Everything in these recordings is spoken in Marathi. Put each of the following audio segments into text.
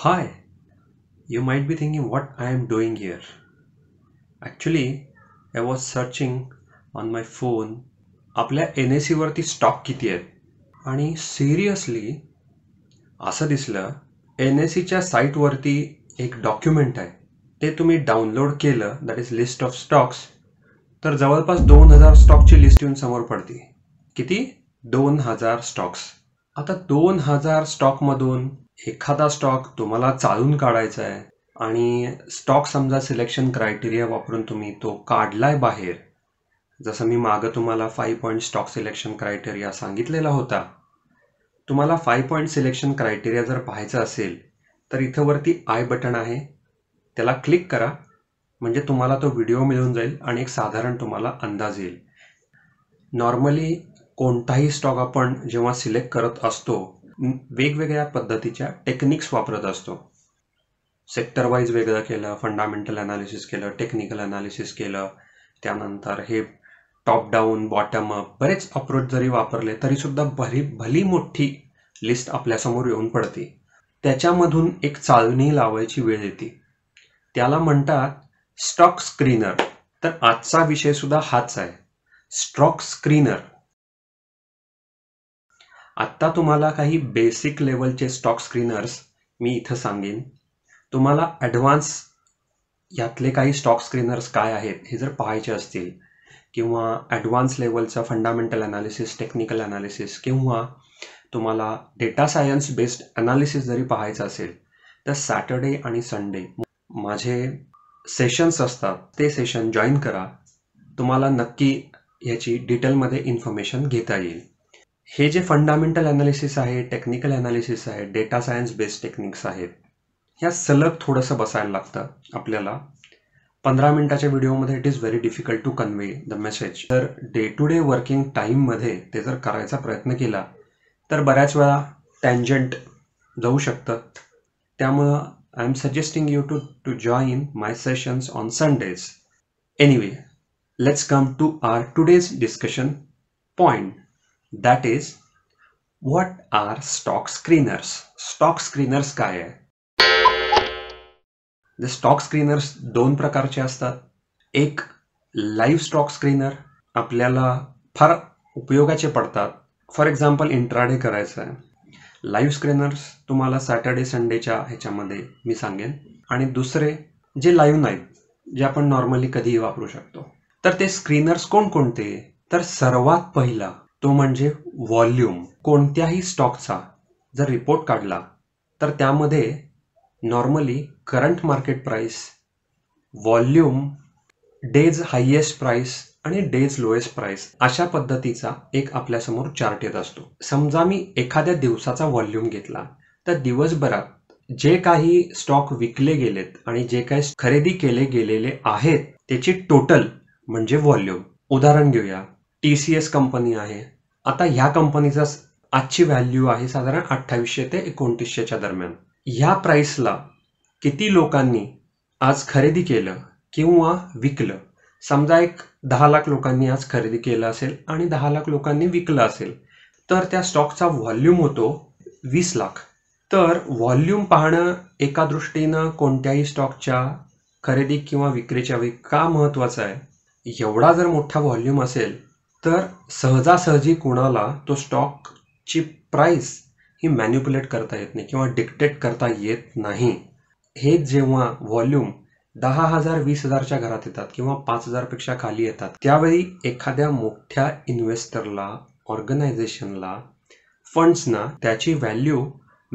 Hi, you might be thinking what I am doing here. Actually, I was searching on my phone आपल्या एन ए सीवरती स्टॉक किती आहेत आणि सिरियसली असं दिसलं एन ए सीच्या साईटवरती एक डॉक्युमेंट आहे ते तुम्ही डाउनलोड केलं that is list of stocks तर जवळपास दोन हजार स्टॉकची लिस्ट येऊन समोर पडते किती दोन हजार स्टॉक्स आता दोन हजार स्टॉकमधून एखादा स्टॉक तुम्हाला चालून काढायचा आहे आणि स्टॉक समजा सिलेक्शन क्रायटेरिया वापरून तुम्ही तो काढलाय बाहेर जसं मी मागं तुम्हाला five point stock selection criteria सांगितलेला होता तुम्हाला फाय पॉईंट सिलेक्शन क्रायटेरिया जर पाहायचं असेल तर इथं वरती आय बटन आहे त्याला क्लिक करा म्हणजे तुम्हाला तो व्हिडिओ मिळून जाईल आणि एक साधारण तुम्हाला अंदाज येईल नॉर्मली कोणताही स्टॉक आपण जेव्हा सिलेक्ट करत असतो वेगवेगळ्या पद्धतीच्या टेक्निक्स वापरत असतो सेक्टर वाईज वेगळं केलं फंडामेंटल अनालिसिस केलं टेक्निकल अनालिसिस केलं त्यानंतर हे टॉप डाऊन बॉटम अप बरेच अप्रोच जरी वापरले तरीसुद्धा भरी भली मोठी लिस्ट आपल्यासमोर येऊन पडते त्याच्यामधून एक चालणी लावायची वेळ येते त्याला म्हणतात स्टॉक स्क्रीनर तर आजचा विषय सुद्धा हाच आहे स्टॉक स्क्रीनर आत्ता तुम्हाला काही बेसिक लेवलचे स्टॉक स्क्रीनर्स मी इथं सांगेन तुम्हाला ॲडव्हान्स यातले काही स्टॉक स्क्रीनर्स काय आहेत हे जर पाहायचे असतील किंवा ॲडव्हान्स लेवलचा फंडामेंटल ॲनालिसिस टेक्निकल ॲनालिसिस किंवा तुम्हाला डेटा सायन्स बेस्ड ॲनालिसिस जरी पाहायचं असेल तर सॅटर्डे आणि संडे माझे सेशन्स असतात ते सेशन जॉईन करा तुम्हाला नक्की याची डिटेलमध्ये इन्फॉर्मेशन घेता येईल हे जे फंडामेंटल अनालिसिस आहे टेक्निकल अनालिसिस आहे डेटा सायन्स बेस्ड टेक्निक्स आहेत ह्या सलग थोडंसं बसायला लागतं आपल्याला पंधरा मिनटाच्या व्हिडिओमध्ये it is very difficult to convey the message तर डे टू डे वर्किंग टाईममध्ये ते जर करायचा प्रयत्न केला तर बऱ्याच वेळा टँजंट जाऊ शकतं त्यामुळं I am suggesting you to to join my sessions on Sundays anyway let's come to our today's discussion point that is what are stock screeners stock screeners काय आहे स्टॉक स्क्रीनर्स दोन प्रकारचे असतात एक लाईव्ह स्टॉक स्क्रीनर आपल्याला फार उपयोगाचे पडतात फॉर एक्झाम्पल इंट्राडे करायचं आहे लाईव्ह स्क्रीनर्स तुम्हाला सॅटर्डे संडेच्या ह्याच्यामध्ये मी सांगेन आणि दुसरे जे लाईव्ह नाहीत जे आपण नॉर्मली कधीही वापरू शकतो तर ते स्क्रीनर्स कोणकोणते तर सर्वात पहिला तो म्हणजे व्हॉल्यूम कोणत्याही स्टॉकचा जर रिपोर्ट काढला तर त्यामध्ये normally current market price volume day's highest price आणि डेज लोएस्ट प्राईस अशा पद्धतीचा एक आपल्यासमोर चार्ट येत असतो समजा मी एखाद्या दिवसाचा व्हॉल्यूम घेतला तर दिवसभरात जे काही स्टॉक विकले गेलेत आणि जे काही खरेदी केले गेलेले आहेत त्याची टोटल म्हणजे व्हॉल्यूम उदाहरण घेऊया टी सी एस कंपनी आहे आता ह्या कंपनीचा आजची व्हॅल्यू आहे साधारण अठ्ठावीसशे ते एकोणतीसशेच्या दरम्यान ह्या प्राईसला किती लोकांनी आज खरेदी केलं किंवा विकलं समजा एक दहा लाख लोकांनी आज खरेदी केलं असेल आणि दहा लाख लोकांनी विकलं असेल तर त्या स्टॉकचा व्हॉल्यूम होतो वीस लाख तर व्हॉल्यूम पाहणं एका दृष्टीनं कोणत्याही स्टॉकच्या खरेदी किंवा विक्रीच्या वेळी का महत्त्वाचं आहे एवढा जर मोठा व्हॉल्यूम असेल तर सहजासहजी कोणाला तो स्टॉकची प्राईस ही मॅन्युप्युलेट करता येत नाही किंवा डिक्टेट करता येत नाही हे जेव्हा व्हॉल्यूम दहा हजार वीस हजारच्या घरात येतात किंवा पाच हजारपेक्षा खाली येतात त्यावेळी एखाद्या मोठ्या इन्व्हेस्टरला ऑर्गनायझेशनला फंड्सना त्याची व्हॅल्यू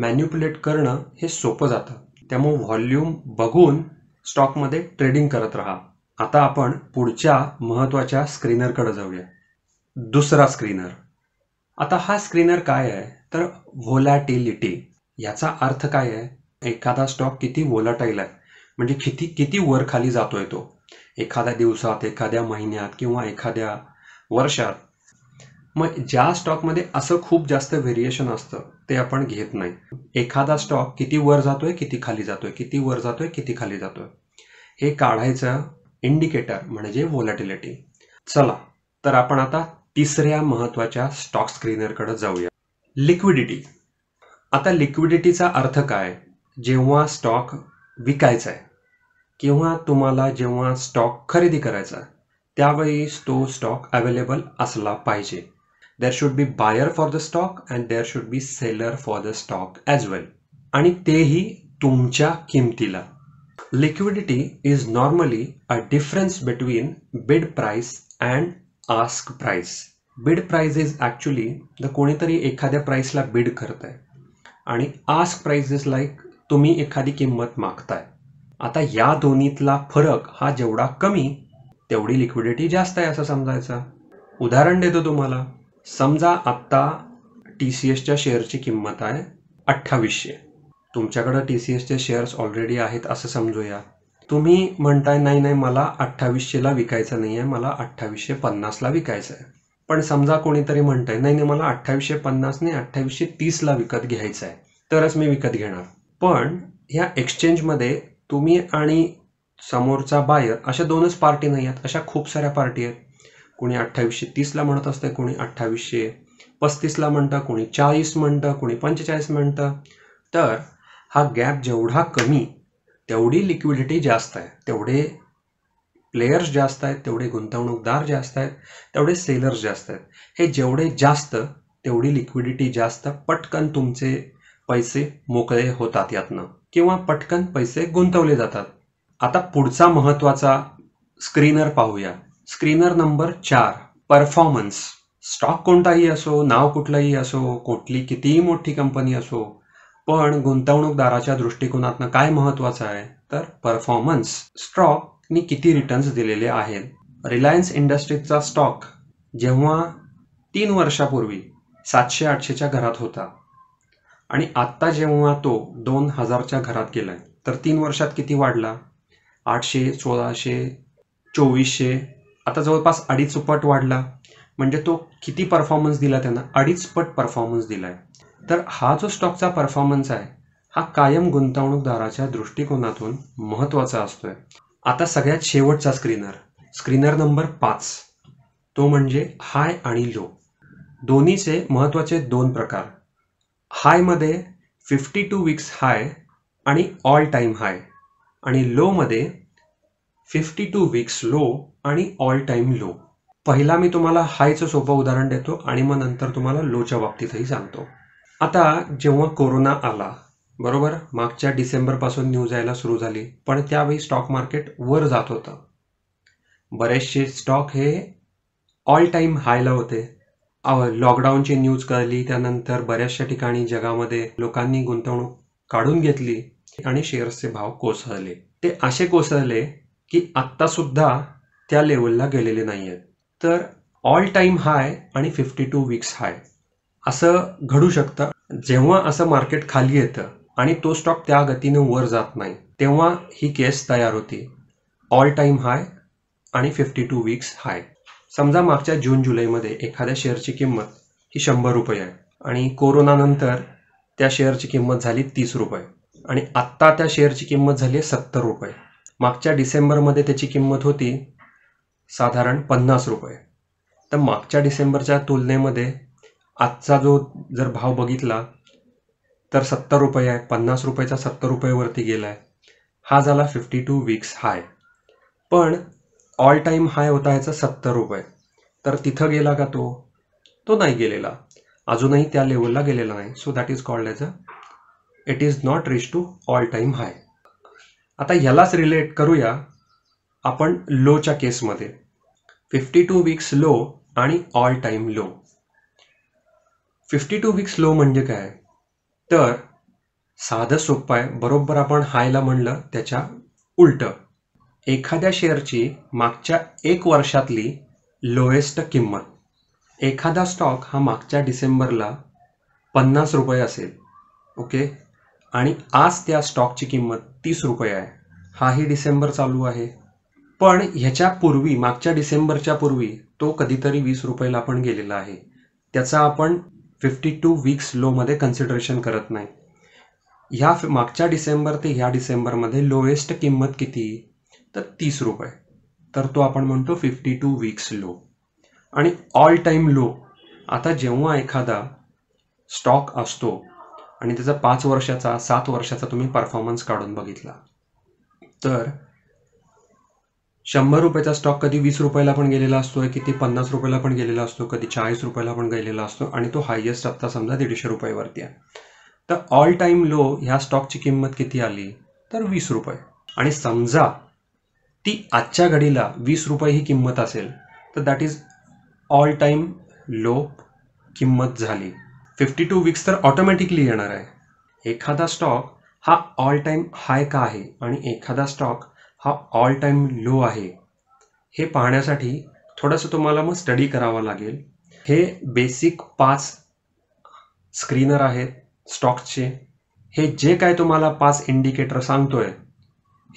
मॅन्युप्युलेट करणं हे सोपं जातं त्यामुळे व्हॉल्यूम बघून स्टॉकमध्ये ट्रेडिंग करत राहा आता आपण पुढच्या महत्त्वाच्या स्क्रीनरकडे जाऊया दुसरा स्क्रीनर आता हा स्क्रीनर काय आहे तर व्होलॅटिलिटी याचा अर्थ काय आहे एखादा स्टॉक किती व्होलाटाईल आहे म्हणजे किती किती वर खाली जातोय तो एखाद्या दिवसात एखाद्या महिन्यात किंवा एखाद्या वर्षात मग ज्या स्टॉकमध्ये असं खूप जास्त व्हेरिएशन असतं ते आपण घेत नाही एखादा स्टॉक किती वर जातोय किती खाली जातोय किती वर जातोय किती खाली जातोय हे काढायचं इंडिकेटर म्हणजे व्होलॅटिलिटी चला तर आपण आता तिसऱ्या महत्वाच्या स्टॉक स्क्रीनरकडे जाऊया लिक्विडिटी आता लिक्विडिटीचा अर्थ काय जेव्हा स्टॉक विकायचा आहे किंवा तुम्हाला जेव्हा स्टॉक खरेदी करायचा त्यावेळी तो स्टॉक अवेलेबल असला पाहिजे there should be buyer for the stock and there should be seller for the stock as well आणि तेही तुमच्या किमतीला liquidity is normally a difference between bid price and ask price bid price is actually the कोणीतरी एखाद्या प्राईसला बिड करत आहे आणि आस्क प्राईज इज लाईक तुम्ही एखादी किंमत मागताय आता या दोन्हीतला फरक हा जेवढा कमी तेवढी लिक्विडिटी जास्त आहे असं समजायचं उदाहरण देतो तुम्हाला समजा आत्ता टी सी एसच्या शेअरची किंमत आहे अठ्ठावीसशे तुमच्याकडं टी सी एसचे शेअर्स ऑलरेडी आहेत असं समजूया तुम्ही म्हणताय नाही नाही मला अठ्ठावीसशेला विकायचं नाही आहे मला अठ्ठावीसशे पन्नासला विकायचं आहे पण समजा कोणीतरी आहे नाही नाही मला अठ्ठावीसशे पन्नास नाही अठ्ठावीसशे तीसला विकत घ्यायचं आहे तरच मी विकत घेणार पण ह्या एक्सचेंजमध्ये तुम्ही आणि समोरचा बायर अशा दोनच पार्टी नाही आहेत अशा खूप साऱ्या पार्टी आहेत कोणी अठ्ठावीसशे तीसला म्हणत असतं कोणी अठ्ठावीसशे पस्तीसला म्हणतं कोणी चाळीस म्हणतं कोणी पंचेचाळीस म्हणतं तर हा गॅप जेवढा कमी तेवढी लिक्विडिटी जास्त आहे तेवढे प्लेयर्स जास्त आहेत तेवढे गुंतवणूकदार जास्त आहेत तेवढे सेलर्स जास्त आहेत हे जेवढे जास्त तेवढी लिक्विडिटी जास्त पटकन तुमचे पैसे मोकळे होतात यातनं किंवा पटकन पैसे गुंतवले जातात आता पुढचा महत्त्वाचा स्क्रीनर पाहूया स्क्रीनर नंबर चार परफॉर्मन्स स्टॉक कोणताही असो नाव कुठलाही असो कुठली कितीही मोठी कंपनी असो पण गुंतवणूकदाराच्या दृष्टिकोनातनं काय महत्वाचं आहे तर परफॉर्मन्स स्टॉकनी किती रिटर्न्स दिलेले आहेत रिलायन्स इंडस्ट्रीजचा स्टॉक जेव्हा तीन वर्षापूर्वी सातशे आठशेच्या घरात होता आणि आत्ता जेव्हा तो दोन हजारच्या घरात गेला आहे तर तीन वर्षात किती वाढला आठशे सोळाशे चोवीसशे आता जवळपास अडीच पट वाढला म्हणजे तो किती परफॉर्मन्स दिला त्यांना अडीच पट परफॉर्मन्स दिला आहे तर हा जो स्टॉकचा परफॉर्मन्स आहे हा कायम गुंतवणूकदाराच्या दृष्टिकोनातून महत्त्वाचा असतोय आता सगळ्यात शेवटचा स्क्रीनर स्क्रीनर नंबर पाच तो म्हणजे हाय आणि लो दोन्हीचे महत्त्वाचे दोन प्रकार हायमध्ये फिफ्टी टू वीक्स हाय आणि ऑल टाईम हाय आणि लोमध्ये फिफ्टी टू वीक्स लो आणि ऑल टाईम लो पहिला मी तुम्हाला हायचं सोपं उदाहरण देतो आणि मग नंतर तुम्हाला लोच्या बाबतीतही सांगतो आता जेव्हा कोरोना आला बरोबर मागच्या डिसेंबरपासून न्यूज यायला सुरू झाली पण त्यावेळी स्टॉक मार्केट वर जात होतं बरेचसे स्टॉक हे ऑल टाईम हायला होते लॉकडाऊनची न्यूज कळली त्यानंतर बऱ्याचशा ठिकाणी जगामध्ये लोकांनी गुंतवणूक काढून घेतली आणि शेअर्सचे भाव कोसळले ते असे कोसळले की आत्तासुद्धा त्या लेवलला गेलेले नाही आहेत तर ऑल टाईम हाय आणि फिफ्टी टू वीक्स हाय असं घडू शकतं जेव्हा असं मार्केट खाली येतं आणि तो स्टॉक त्या गतीने वर जात नाही तेव्हा ही केस तयार होती ऑल टाईम हाय आणि फिफ्टी टू वीक्स हाय समजा मागच्या जून जुलैमध्ये एखाद्या शेअरची किंमत ही शंभर रुपये आहे आणि कोरोनानंतर त्या शेअरची किंमत झाली तीस रुपये आणि आत्ता त्या शेअरची किंमत झाली आहे सत्तर रुपये मागच्या डिसेंबरमध्ये त्याची किंमत होती साधारण पन्नास रुपये तर मागच्या डिसेंबरच्या तुलनेमध्ये आजचा जो जर भाव बघितला तर सत्तर रुपये आहे पन्नास रुपयाचा सत्तर रुपयेवरती गेला आहे हा झाला फिफ्टी टू वीक्स हाय पण ऑल टाईम हाय होता याचा सत्तर रुपये तर तिथं गेला का तो तो नाही गेलेला अजूनही त्या लेवलला गेलेला नाही so that is called as a it is not reach to all time high आता ह्यालाच रिलेट करूया आपण लोच्या केसमध्ये फिफ्टी टू वीक्स लो आणि all time low fifty two weeks low म्हणजे काय तर साधं सोपं आहे बरोबर आपण हायला म्हणलं त्याच्या उलटं एखाद्या शेअरची मागच्या एक वर्षातली लोएस्ट किंमत एखादा स्टॉक हा मागच्या डिसेंबरला पन्नास रुपये असेल ओके आणि आज त्या स्टॉकची किंमत तीस रुपये आहे हाही डिसेंबर चालू आहे पण ह्याच्यापूर्वी पूर्वी मागच्या डिसेंबरच्या पूर्वी तो कधीतरी वीस रुपयाला आपण गेलेला आहे त्याचा आपण फिफ्टी टू वीक्स लोमध्ये कन्सिडरेशन करत नाही ह्या मागच्या डिसेंबर ते ह्या डिसेंबरमध्ये लोएस्ट किंमत किती तर तीस रुपये तर तो आपण म्हणतो फिफ्टी टू वीक्स लो आणि ऑल टाईम लो आता जेव्हा एखादा स्टॉक असतो आणि त्याचा पाच वर्षाचा सात वर्षाचा तुम्ही परफॉर्मन्स काढून बघितला तर शंभर रुपयाचा स्टॉक कधी वीस रुपयाला पण गेलेला असतो किती पन्नास रुपयाला पण गेलेला असतो कधी चाळीस रुपयाला पण गेलेला असतो आणि तो हायेस्ट आत्ता समजा दीडशे रुपयावरती आहे तर ऑल टाईम लो ह्या स्टॉकची किंमत किती आली तर वीस रुपये आणि समजा ती आजच्या घडीला वीस रुपये ही किंमत असेल तर that is all time low किंमत झाली फिफ्टी टू वीक्स तर ऑटोमॅटिकली येणार आहे एखादा स्टॉक हा ऑल टाईम हाय का आहे आणि एखादा स्टॉक हा ऑल टाईम लो आहे हे पाहण्यासाठी थोडंसं तुम्हाला मग स्टडी करावा लागेल हे बेसिक पाच स्क्रीनर आहेत स्टॉक्सचे हे जे काय तुम्हाला पाच इंडिकेटर सांगतोय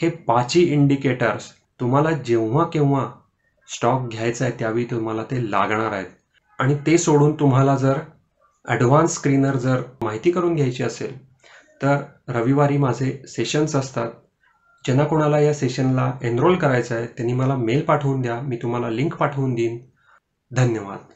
हे पाचही इंडिकेटर्स तुम्हाला जेव्हा केव्हा स्टॉक घ्यायचा आहे त्यावेळी तुम्हाला ते लागणार आहेत आणि ते सोडून तुम्हाला जर ॲडव्हान्स स्क्रीनर जर माहिती करून घ्यायची असेल तर रविवारी माझे सेशन्स असतात ज्यांना कोणाला या सेशनला एनरोल करायचं आहे त्यांनी मला मेल पाठवून द्या मी तुम्हाला लिंक पाठवून देईन धन्यवाद